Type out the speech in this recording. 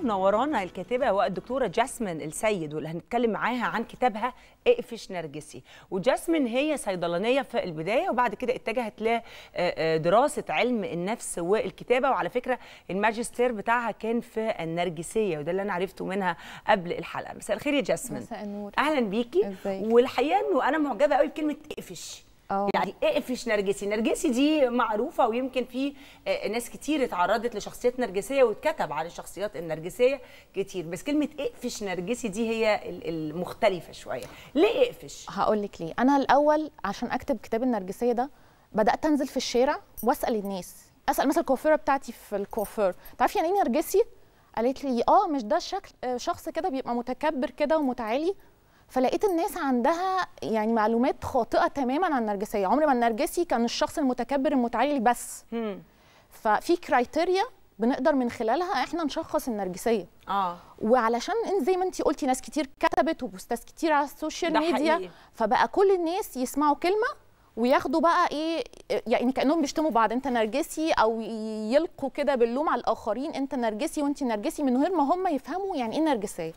منورانا الكاتبه والدكتوره جاسمين السيد واللي هنتكلم معاها عن كتابها اقفش إيه نرجسي وجاسمين هي صيدلانيه في البدايه وبعد كده اتجهت لدراسه آه، آه، علم النفس والكتابه وعلى فكره الماجستير بتاعها كان في النرجسيه وده اللي انا عرفته منها قبل الحلقه مساء الخير يا جاسمين مساء النور اهلا بيكي والحقيقه انه انا معجبه قوي بكلمه اقفش إيه أوه. يعني اقفش إيه إيه نرجسي نرجسي دي معروفه ويمكن في آه، ناس كتير اتعرضت لشخصيات نرجسيه واتكتب على الشخصيات النرجسيه كتير بس كلمه اقفش إيه نرجسي دي هي المختلفه شويه ليه اقفش هقول لك ليه انا الاول عشان اكتب كتاب النرجسيه ده بدات انزل في الشارع واسال الناس اسال مثلا الكوافيره بتاعتي في الكوافير تعرفي يعني ايه نرجسي قالت لي اه مش ده الشكل آه، شخص كده بيبقى متكبر كده ومتعالي فلقيت الناس عندها يعني معلومات خاطئه تماما عن النرجسيه عمر ما النرجسي كان الشخص المتكبر المتعالي بس ففي كرايتيريا بنقدر من خلالها احنا نشخص النرجسيه اه وعلشان زي ما انت قلتي ناس كتير كتبت وبوستات كتير على السوشيال ميديا فبقى كل الناس يسمعوا كلمه وياخدوا بقى ايه يعني كانهم بيشتموا بعض انت نرجسي او يلقوا كده باللوم على الاخرين انت نرجسي وانت نرجسي من غير ما هم يفهموا يعني ايه نرجسيه